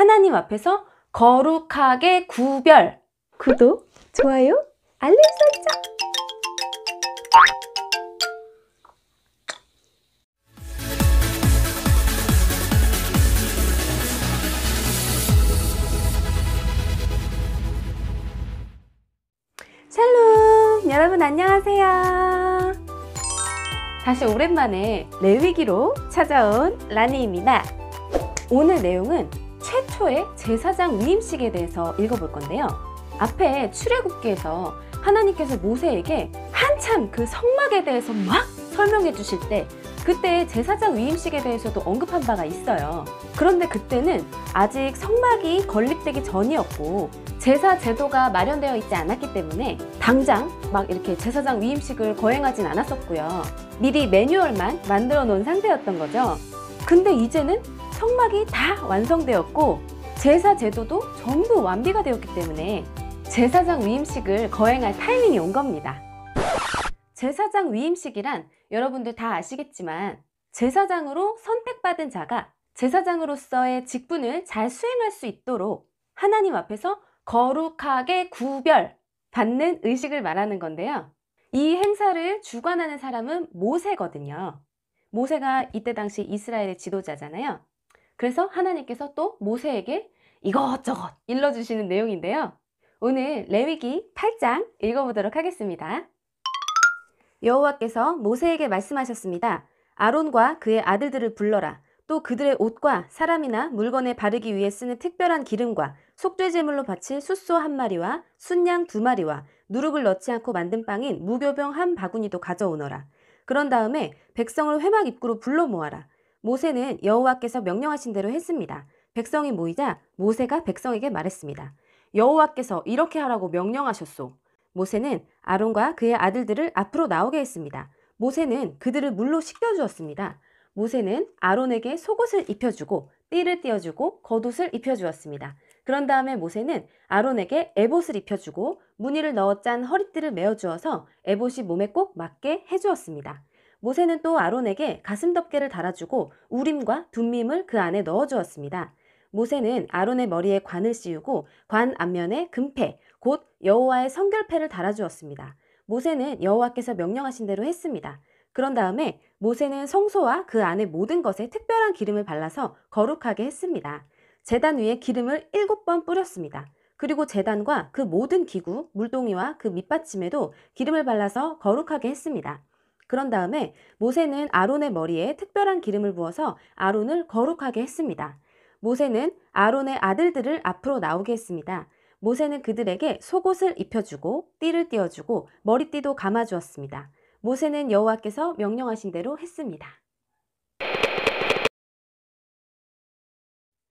하나님 앞에서 거룩하게 구별. 구독, 좋아요, 알림 설정. 샬롬! 여러분 안녕하세요. 다시 오랜만에 레위기로 네, 찾아온 라니입니다. 오늘 내용은 최초의 제사장 위임식에 대해서 읽어볼 건데요. 앞에 출애굽기에서 하나님께서 모세에게 한참 그 성막에 대해서 막 설명해 주실 때 그때 제사장 위임식에 대해서도 언급한 바가 있어요. 그런데 그때는 아직 성막이 건립되기 전이었고 제사 제도가 마련되어 있지 않았기 때문에 당장 막 이렇게 제사장 위임식을 거행하진 않았었고요. 미리 매뉴얼만 만들어 놓은 상태였던 거죠. 근데 이제는 성막이 다 완성되었고 제사 제도도 전부 완비가 되었기 때문에 제사장 위임식을 거행할 타이밍이 온 겁니다. 제사장 위임식이란 여러분들 다 아시겠지만 제사장으로 선택받은 자가 제사장으로서의 직분을 잘 수행할 수 있도록 하나님 앞에서 거룩하게 구별 받는 의식을 말하는 건데요. 이 행사를 주관하는 사람은 모세거든요. 모세가 이때 당시 이스라엘의 지도자잖아요. 그래서 하나님께서 또 모세에게 이것저것 일러주시는 내용인데요. 오늘 레위기 8장 읽어보도록 하겠습니다. 여호와께서 모세에게 말씀하셨습니다. 아론과 그의 아들들을 불러라. 또 그들의 옷과 사람이나 물건에 바르기 위해 쓰는 특별한 기름과 속죄제물로 바칠 숫소 한 마리와 순양 두 마리와 누룩을 넣지 않고 만든 빵인 무교병 한 바구니도 가져오너라. 그런 다음에 백성을 회막 입구로 불러 모아라. 모세는 여호와께서 명령하신 대로 했습니다. 백성이 모이자 모세가 백성에게 말했습니다. 여호와께서 이렇게 하라고 명령하셨소. 모세는 아론과 그의 아들들을 앞으로 나오게 했습니다. 모세는 그들을 물로 씻겨주었습니다 모세는 아론에게 속옷을 입혀주고 띠를 띄어주고 겉옷을 입혀주었습니다. 그런 다음에 모세는 아론에게 에봇을 입혀주고 무늬를 넣어 짠 허리띠를 메어주어서 에봇이 몸에 꼭 맞게 해주었습니다. 모세는 또 아론에게 가슴 덮개를 달아주고 우림과 둠밈을 그 안에 넣어 주었습니다. 모세는 아론의 머리에 관을 씌우고 관 앞면에 금패, 곧 여호와의 성결패를 달아주었습니다. 모세는 여호와께서 명령하신 대로 했습니다. 그런 다음에 모세는 성소와 그안에 모든 것에 특별한 기름을 발라서 거룩하게 했습니다. 재단 위에 기름을 일곱 번 뿌렸습니다. 그리고 재단과 그 모든 기구, 물동이와 그 밑받침에도 기름을 발라서 거룩하게 했습니다. 그런 다음에 모세는 아론의 머리에 특별한 기름을 부어서 아론을 거룩하게 했습니다. 모세는 아론의 아들들을 앞으로 나오게 했습니다. 모세는 그들에게 속옷을 입혀주고 띠를 띄어주고 머리띠도 감아주었습니다. 모세는 여호와께서 명령하신 대로 했습니다.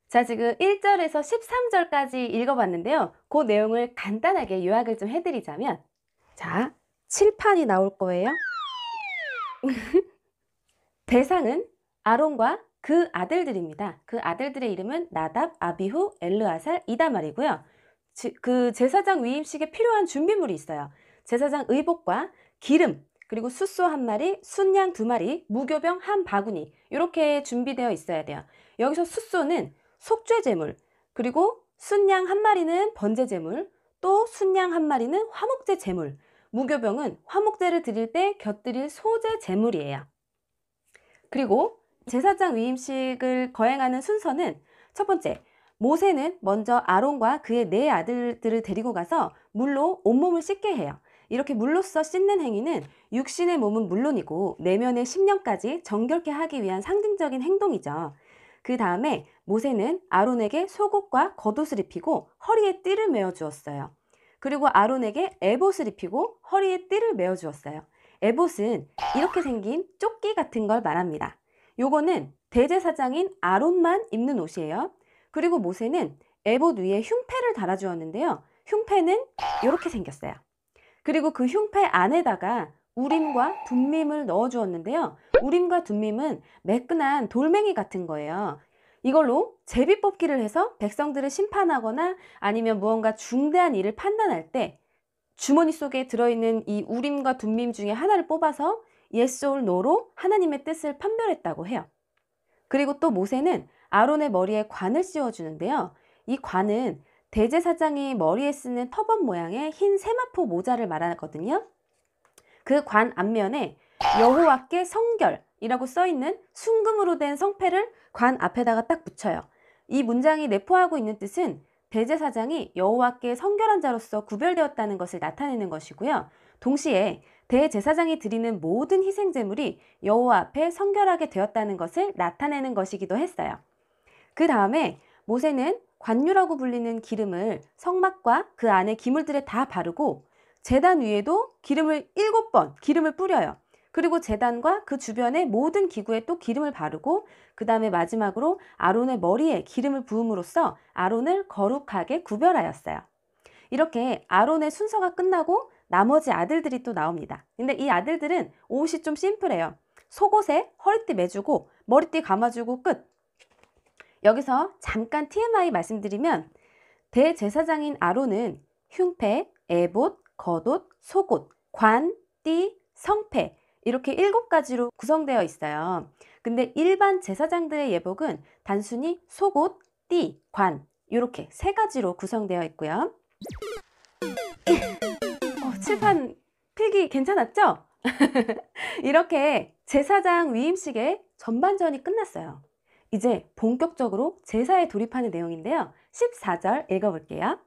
자, 지금 1절에서 13절까지 읽어봤는데요. 그 내용을 간단하게 요약을 좀 해드리자면, 자, 칠판이 나올 거예요. 대상은 아론과 그 아들들입니다. 그 아들들의 이름은 나답, 아비후, 엘르아살, 이다말이고요. 그 제사장 위임식에 필요한 준비물이 있어요. 제사장 의복과 기름, 그리고 숫소 한 마리, 순양 두 마리, 무교병 한 바구니 이렇게 준비되어 있어야 돼요. 여기서 숫소는 속죄 제물, 그리고 순양 한 마리는 번제 제물, 또 순양 한 마리는 화목제 제물 무교병은 화목제를 드릴 때 곁들일 소재 재물이에요 그리고 제사장 위임식을 거행하는 순서는 첫 번째, 모세는 먼저 아론과 그의 네 아들들을 데리고 가서 물로 온몸을 씻게 해요. 이렇게 물로써 씻는 행위는 육신의 몸은 물론이고 내면의 심령까지 정결케 하기 위한 상징적인 행동이죠. 그 다음에 모세는 아론에게 속옷과 겉옷을 입히고 허리에 띠를 메어 주었어요. 그리고 아론에게 에봇을 입히고 허리에 띠를 메어 주었어요. 에봇은 이렇게 생긴 조끼 같은 걸 말합니다. 요거는 대제사장인 아론만 입는 옷이에요. 그리고 모세는 에봇 위에 흉패를 달아 주었는데요. 흉패는 이렇게 생겼어요. 그리고 그 흉패 안에다가 우림과 둠밈을 넣어 주었는데요. 우림과 둠밈은 매끈한 돌멩이 같은 거예요. 이걸로 제비뽑기를 해서 백성들을 심판하거나 아니면 무언가 중대한 일을 판단할 때 주머니 속에 들어있는 이 우림과 둠밈 중에 하나를 뽑아서 yes or no로 하나님의 뜻을 판별했다고 해요. 그리고 또 모세는 아론의 머리에 관을 씌워주는데요. 이 관은 대제사장이 머리에 쓰는 터번 모양의 흰 세마포 모자를 말하거든요. 그 관 앞면에 여호와께 성결, 이라고 써있는 순금으로 된 성패를 관 앞에다가 딱 붙여요. 이 문장이 내포하고 있는 뜻은 대제사장이 여호와께 성결한 자로서 구별되었다는 것을 나타내는 것이고요. 동시에 대제사장이 드리는 모든 희생제물이 여호와 앞에 성결하게 되었다는 것을 나타내는 것이기도 했어요. 그 다음에 모세는 관유라고 불리는 기름을 성막과 그 안에 기물들에 다 바르고 재단 위에도 기름을 일곱 번 기름을 뿌려요. 그리고 재단과 그 주변의 모든 기구에 또 기름을 바르고 그 다음에 마지막으로 아론의 머리에 기름을 부음으로써 아론을 거룩하게 구별하였어요. 이렇게 아론의 순서가 끝나고 나머지 아들들이 또 나옵니다. 근데 이 아들들은 옷이 좀 심플해요. 속옷에 허리띠 매주고 머리띠 감아주고 끝. 여기서 잠깐 TMI 말씀드리면 대제사장인 아론은 흉패, 애봇 겉옷, 속옷, 관, 띠, 성패 이렇게 일곱 가지로 구성되어 있어요. 근데 일반 제사장들의 예복은 단순히 속옷, 띠, 관 이렇게 세 가지로 구성되어 있고요. 어, 칠판 필기 괜찮았죠? 이렇게 제사장 위임식의 전반전이 끝났어요. 이제 본격적으로 제사에 돌입하는 내용인데요. 14절 읽어볼게요.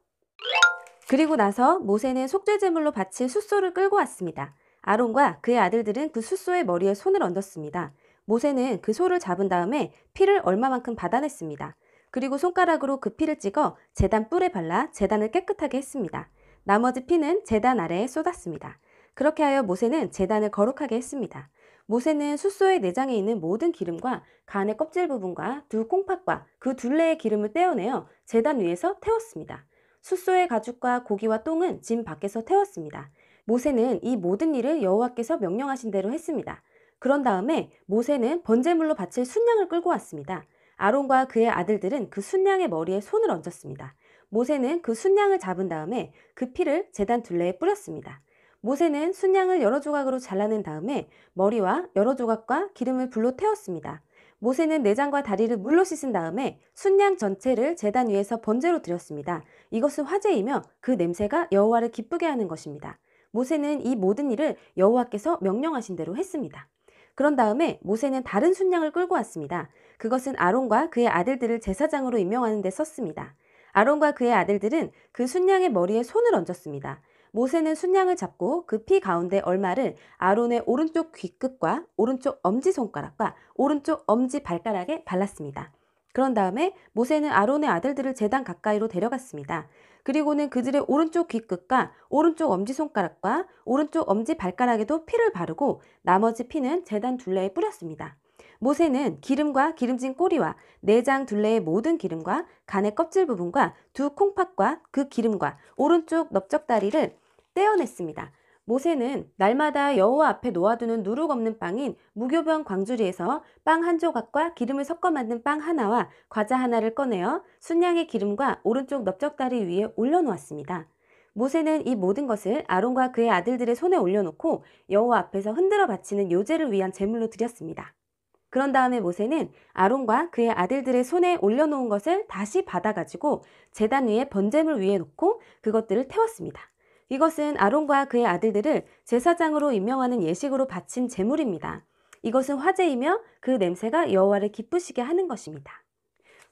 그리고 나서 모세는 속죄제물로 바칠 숫소를 끌고 왔습니다. 아론과 그의 아들들은 그 숫소의 머리에 손을 얹었습니다. 모세는 그 소를 잡은 다음에 피를 얼마만큼 받아냈습니다. 그리고 손가락으로 그 피를 찍어 재단 뿔에 발라 재단을 깨끗하게 했습니다. 나머지 피는 재단 아래에 쏟았습니다. 그렇게 하여 모세는 재단을 거룩하게 했습니다. 모세는 숫소의 내장에 있는 모든 기름과 간의 껍질 부분과 두 콩팥과 그 둘레의 기름을 떼어내어 재단 위에서 태웠습니다. 숫소의 가죽과 고기와 똥은 짐 밖에서 태웠습니다. 모세는 이 모든 일을 여호와께서 명령하신 대로 했습니다. 그런 다음에 모세는 번제물로 바칠 순양을 끌고 왔습니다. 아론과 그의 아들들은 그 순양의 머리에 손을 얹었습니다. 모세는 그 순양을 잡은 다음에 그 피를 재단 둘레에 뿌렸습니다. 모세는 순양을 여러 조각으로 잘라낸 다음에 머리와 여러 조각과 기름을 불로 태웠습니다. 모세는 내장과 다리를 물로 씻은 다음에 순양 전체를 재단 위에서 번제로 드렸습니다. 이것은 화제이며 그 냄새가 여호와를 기쁘게 하는 것입니다. 모세는 이 모든 일을 여호와께서 명령하신 대로 했습니다. 그런 다음에 모세는 다른 순양을 끌고 왔습니다. 그것은 아론과 그의 아들들을 제사장으로 임명하는 데 썼습니다. 아론과 그의 아들들은 그 순양의 머리에 손을 얹었습니다. 모세는 순양을 잡고 그 피 가운데 얼마를 아론의 오른쪽 귀끝과 오른쪽 엄지손가락과 오른쪽 엄지발가락에 발랐습니다. 그런 다음에 모세는 아론의 아들들을 제단 가까이로 데려갔습니다. 그리고는 그들의 오른쪽 귀끝과 오른쪽 엄지손가락과 오른쪽 엄지발가락에도 피를 바르고 나머지 피는 재단 둘레에 뿌렸습니다. 모세는 기름과 기름진 꼬리와 내장 둘레의 모든 기름과 간의 껍질 부분과 두 콩팥과 그 기름과 오른쪽 넓적다리를 떼어냈습니다. 모세는 날마다 여호와 앞에 놓아두는 누룩 없는 빵인 무교병 광주리에서 빵 한 조각과 기름을 섞어 만든 빵 하나와 과자 하나를 꺼내어 순양의 기름과 오른쪽 넓적다리 위에 올려놓았습니다. 모세는 이 모든 것을 아론과 그의 아들들의 손에 올려놓고 여호와 앞에서 흔들어 바치는 요제를 위한 제물로 드렸습니다. 그런 다음에 모세는 아론과 그의 아들들의 손에 올려놓은 것을 다시 받아가지고 재단 위에 번제물 위에 놓고 그것들을 태웠습니다. 이것은 아론과 그의 아들들을 제사장으로 임명하는 예식으로 바친 제물입니다. 이것은 화제이며 그 냄새가 여호와를 기쁘시게 하는 것입니다.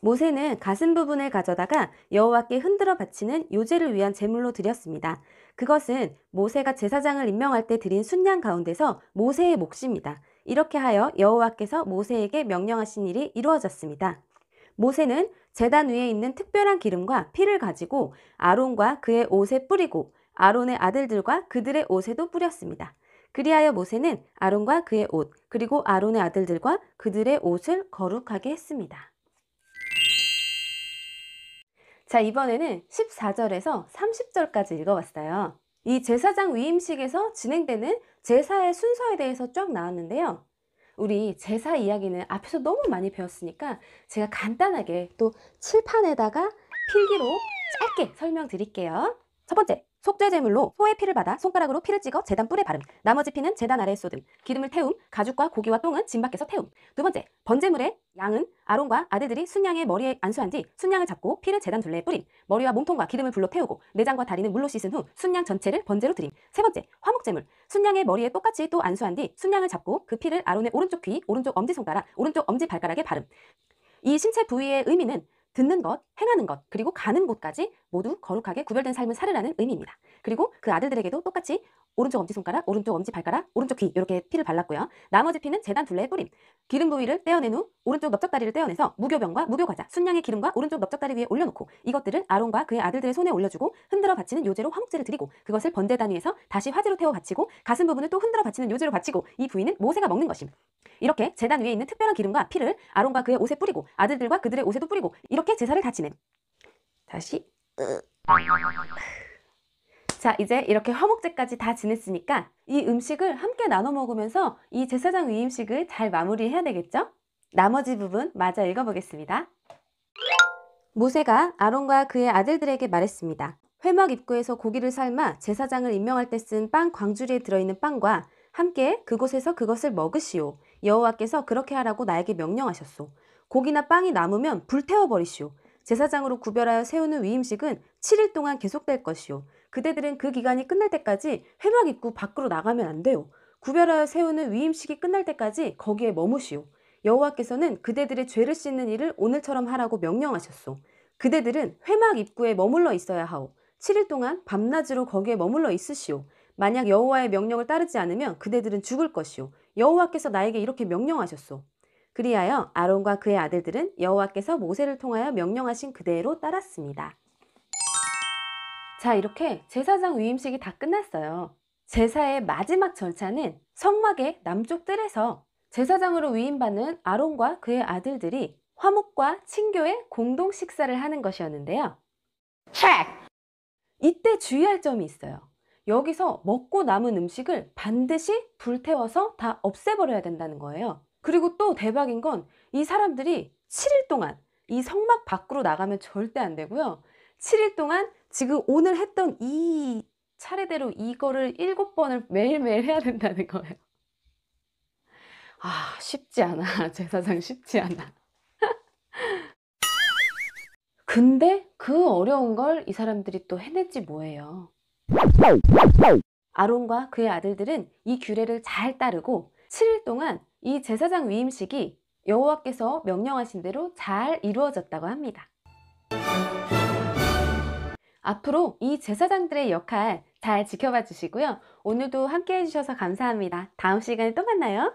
모세는 가슴 부분을 가져다가 여호와께 흔들어 바치는 요제를 위한 제물로 드렸습니다. 그것은 모세가 제사장을 임명할 때 드린 순양 가운데서 모세의 몫입니다. 이렇게 하여 여호와께서 모세에게 명령하신 일이 이루어졌습니다. 모세는 재단 위에 있는 특별한 기름과 피를 가지고 아론과 그의 옷에 뿌리고 아론의 아들들과 그들의 옷에도 뿌렸습니다. 그리하여 모세는 아론과 그의 옷, 그리고 아론의 아들들과 그들의 옷을 거룩하게 했습니다. 자, 이번에는 14절에서 30절까지 읽어봤어요. 이 제사장 위임식에서 진행되는 제사의 순서에 대해서 쭉 나왔는데요. 우리 제사 이야기는 앞에서 너무 많이 배웠으니까 제가 간단하게 또 칠판에다가 필기로 짧게 설명드릴게요. 첫 번째, 속죄제물로 소의 피를 받아 손가락으로 피를 찍어 재단 뿔에 바름. 나머지 피는 재단 아래에 쏟음. 기름을 태움. 가죽과 고기와 똥은 진 밖에서 태움. 두 번째, 번제물에 양은 아론과 아들들이 순양의 머리에 안수한 뒤 순양을 잡고 피를 재단 둘레에 뿌림. 머리와 몸통과 기름을 불로 태우고 내장과 다리는 물로 씻은 후 순양 전체를 번제로 드림. 세 번째, 화목제물. 순양의 머리에 똑같이 또 안수한 뒤 순양을 잡고 그 피를 아론의 오른쪽 귀, 오른쪽 엄지손가락, 오른쪽 엄지발가락에 바름. 이 신체 부위의 의미는 듣는 것, 행하는 것, 그리고 가는 곳까지 모두 거룩하게 구별된 삶을 살으라는 의미입니다. 그리고 그 아들들에게도 똑같이 오른쪽 엄지손가락, 오른쪽 엄지발가락, 오른쪽 귀 이렇게 피를 발랐고요. 나머지 피는 재단 둘레에 뿌림. 기름 부위를 떼어낸 후 오른쪽 넓적다리를 떼어내서 무교병과 무교과자, 순양의 기름과 오른쪽 넓적다리 위에 올려놓고 이것들을 아론과 그의 아들들의 손에 올려주고 흔들어 바치는 요제로 화목제를 드리고 그것을 번제단 위에서 다시 화제로 태워 바치고 가슴 부분을 또 흔들어 바치는 요제로 바치고 이 부위는 모세가 먹는 것임. 이렇게 재단 위에 있는 특별한 기름과 피를 아론과 그의 옷에 뿌리고 아들들과 그들의 옷에도 뿌리고 이렇게 제사를 다치는 다시 으... 자 이제 이렇게 화목제까지 다 지냈으니까 이 음식을 함께 나눠 먹으면서 이 제사장 위임식을 잘 마무리해야 되겠죠? 나머지 부분 마저 읽어보겠습니다. 모세가 아론과 그의 아들들에게 말했습니다. 회막 입구에서 고기를 삶아 제사장을 임명할 때 쓴 빵 광주리에 들어있는 빵과 함께 그곳에서 그것을 먹으시오. 여호와께서 그렇게 하라고 나에게 명령하셨소. 고기나 빵이 남으면 불태워버리시오. 제사장으로 구별하여 세우는 위임식은 7일 동안 계속될 것이오. 그대들은 그 기간이 끝날 때까지 회막 입구 밖으로 나가면 안 돼요. 구별하여 세우는 위임식이 끝날 때까지 거기에 머무시오. 여호와께서는 그대들의 죄를 씻는 일을 오늘처럼 하라고 명령하셨소. 그대들은 회막 입구에 머물러 있어야 하오. 7일 동안 밤낮으로 거기에 머물러 있으시오. 만약 여호와의 명령을 따르지 않으면 그대들은 죽을 것이오. 여호와께서 나에게 이렇게 명령하셨소. 그리하여 아론과 그의 아들들은 여호와께서 모세를 통하여 명령하신 그대로 따랐습니다. 자, 이렇게 제사장 위임식이 다 끝났어요. 제사의 마지막 절차는 성막의 남쪽 뜰에서 제사장으로 위임받는 아론과 그의 아들들이 화목과 친교의 공동 식사를 하는 것이었는데요. Check. 이때 주의할 점이 있어요. 여기서 먹고 남은 음식을 반드시 불태워서 다 없애버려야 된다는 거예요. 그리고 또 대박인 건 이 사람들이 7일 동안 이 성막 밖으로 나가면 절대 안 되고요. 7일 동안 지금 오늘 했던 이 차례대로 이거를 일곱 번을 매일매일 해야 된다는 거예요. 아, 쉽지 않아. 제사상 쉽지 않아. 근데 그 어려운 걸 이 사람들이 또 해냈지 뭐예요. 아론과 그의 아들들은 이 규례를 잘 따르고 7일 동안 이 제사장 위임식이 여호와께서 명령하신 대로 잘 이루어졌다고 합니다. 앞으로 이 제사장들의 역할 잘 지켜봐 주시고요. 오늘도 함께 해주셔서 감사합니다. 다음 시간에 또 만나요.